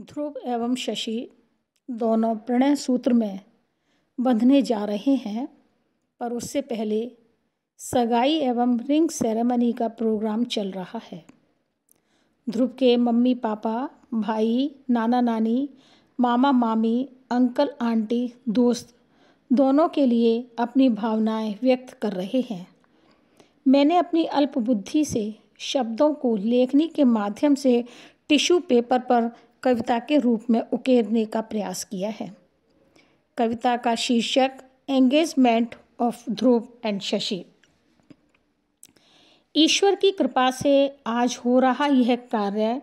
ध्रुव एवं शशि दोनों प्रणय सूत्र में बंधने जा रहे हैं पर उससे पहले सगाई एवं रिंग सेरेमनी का प्रोग्राम चल रहा है ध्रुव के मम्मी पापा भाई नाना नानी मामा मामी अंकल आंटी दोस्त दोनों के लिए अपनी भावनाएं व्यक्त कर रहे हैं मैंने अपनी अल्पबुद्धि से शब्दों को लेखनी के माध्यम से टिश्यू पेपर पर कविता के रूप में उकेरने का प्रयास किया है कविता का शीर्षक engagement of Dhruv and Shashi ईश्वर की कृपा से आज हो रहा यह कार्य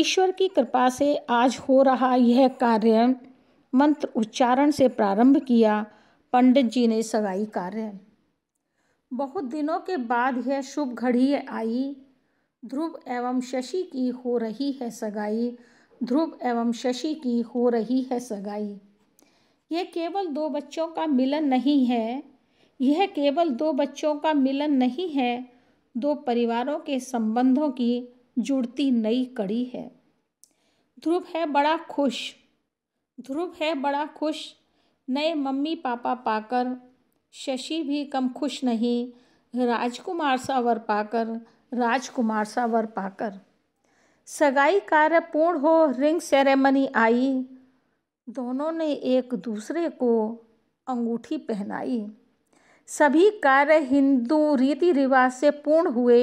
ईश्वर की कृपा से आज हो रहा यह कार्य मंत्र उच्चारण से प्रारंभ किया पंडित जी ने सगाई कार्य बहुत दिनों के बाद यह शुभ घड़ी आई ध्रुव एवं शशि की हो रही है सगाई ध्रुव एवं शशि की हो रही है सगाई यह केवल दो बच्चों का मिलन नहीं है यह केवल दो बच्चों का मिलन नहीं है दो परिवारों के संबंधों की जुड़ती नई कड़ी है ध्रुव है बड़ा खुश ध्रुव है बड़ा खुश नए मम्मी पापा पाकर शशि भी कम खुश नहीं राजकुमार सावर पाकर राजकुमार सावर पाकर सगाई कार्य पूर्ण हो रिंग सेरेमनी आई दोनों ने एक दूसरे को अंगूठी पहनाई सभी कार्य हिंदू रीति रिवाज से पूर्ण हुए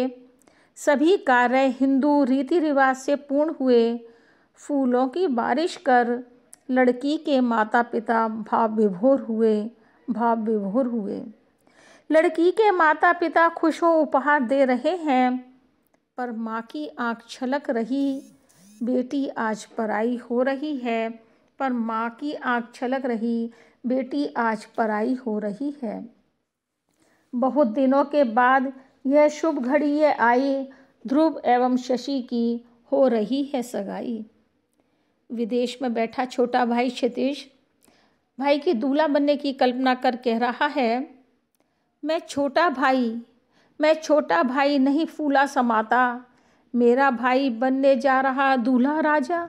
सभी कार्य हिंदू रीति रिवाज से पूर्ण हुए फूलों की बारिश कर लड़की के माता पिता भाव विभोर हुए भाव विभोर हुए लड़की के माता पिता खुश हो उपहार दे रहे हैं पर माँ की आँख छलक रही बेटी आज पराई हो रही है पर माँ की आँख छलक रही बेटी आज पराई हो रही है बहुत दिनों के बाद यह शुभ घड़ी यह आई ध्रुव एवं शशि की हो रही है सगाई विदेश में बैठा छोटा भाई क्षितिश भाई की दूल्हा बनने की कल्पना कर कह रहा है मैं छोटा भाई मैं छोटा भाई नहीं फूला समाता मेरा भाई बनने जा रहा दूल्हा राजा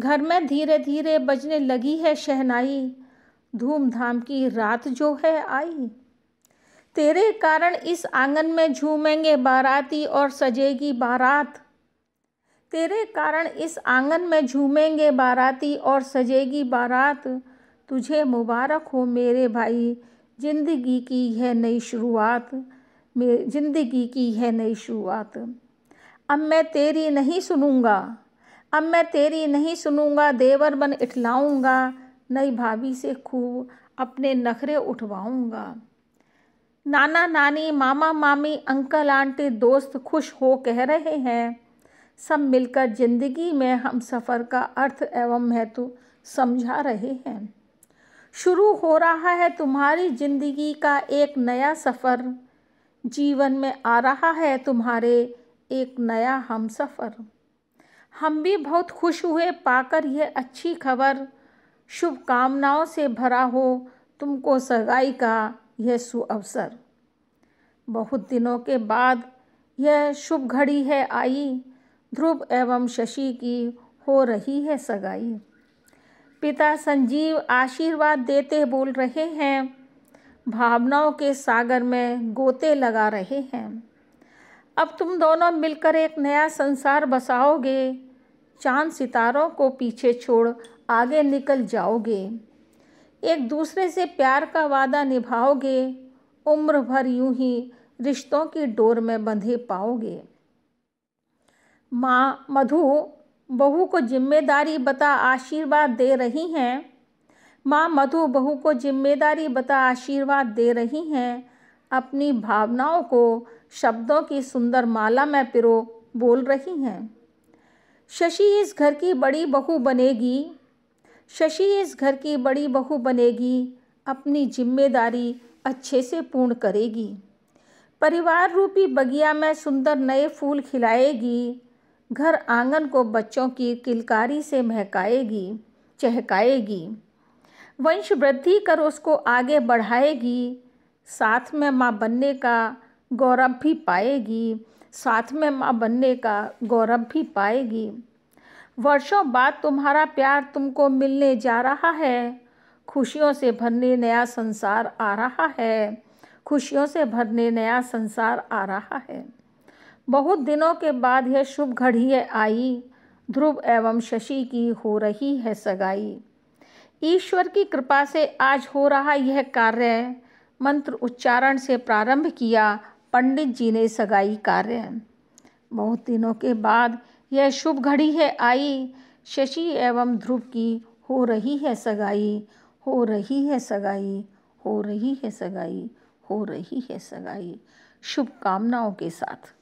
घर में धीरे धीरे बजने लगी है शहनाई धूमधाम की रात जो है आई तेरे कारण इस आंगन में झूमेंगे बाराती और सजेगी बारात तेरे कारण इस आंगन में झूमेंगे बाराती और सजेगी बारात तुझे मुबारक हो मेरे भाई जिंदगी की यह नई शुरुआत मेरी ज़िंदगी की है नई शुरुआत अब मैं तेरी नहीं सुनूंगा अब मैं तेरी नहीं सुनूंगा देवर बन इठलाऊंगा नई भाभी से खूब अपने नखरे उठवाऊंगा नाना नानी मामा मामी अंकल आंटी दोस्त खुश हो कह रहे हैं सब मिलकर ज़िंदगी में हम सफ़र का अर्थ एवं महत्व समझा रहे हैं शुरू हो रहा है तुम्हारी ज़िंदगी का एक नया सफ़र जीवन में आ रहा है तुम्हारे एक नया हम सफ़र हम भी बहुत खुश हुए पाकर यह अच्छी खबर शुभकामनाओं से भरा हो तुमको सगाई का यह सुअवसर बहुत दिनों के बाद यह शुभ घड़ी है आई ध्रुव एवं शशि की हो रही है सगाई पिता संजीव आशीर्वाद देते बोल रहे हैं भावनाओं के सागर में गोते लगा रहे हैं अब तुम दोनों मिलकर एक नया संसार बसाओगे चांद सितारों को पीछे छोड़ आगे निकल जाओगे एक दूसरे से प्यार का वादा निभाओगे उम्र भर यूं ही रिश्तों की डोर में बंधे पाओगे माँ मधु बहू को जिम्मेदारी बता आशीर्वाद दे रही हैं माँ मधु बहू को जिम्मेदारी बता आशीर्वाद दे रही हैं अपनी भावनाओं को शब्दों की सुंदर माला में पिरो बोल रही हैं शशि इस घर की बड़ी बहू बनेगी शशि इस घर की बड़ी बहू बनेगी अपनी जिम्मेदारी अच्छे से पूर्ण करेगी परिवार रूपी बगिया में सुंदर नए फूल खिलाएगी घर आंगन को बच्चों की किलकारी से महकाएगी चहकाएगी वंश वृद्धि कर उसको आगे बढ़ाएगी साथ में माँ बनने का गौरव भी पाएगी साथ में माँ बनने का गौरव भी पाएगी वर्षों बाद तुम्हारा प्यार तुमको मिलने जा रहा है खुशियों से भरने नया संसार आ रहा है खुशियों से भरने नया संसार आ रहा है बहुत दिनों के बाद यह शुभ घड़ी आई ध्रुव एवं शशि की हो रही है सगाई ईश्वर की कृपा से आज हो रहा यह कार्य मंत्र उच्चारण से प्रारंभ किया पंडित जी ने सगाई कार्य बहुत दिनों के बाद यह शुभ घड़ी है आई शशि एवं ध्रुव की हो रही है सगाई हो रही है सगाई हो रही है सगाई हो रही है सगाई शुभकामनाओं के साथ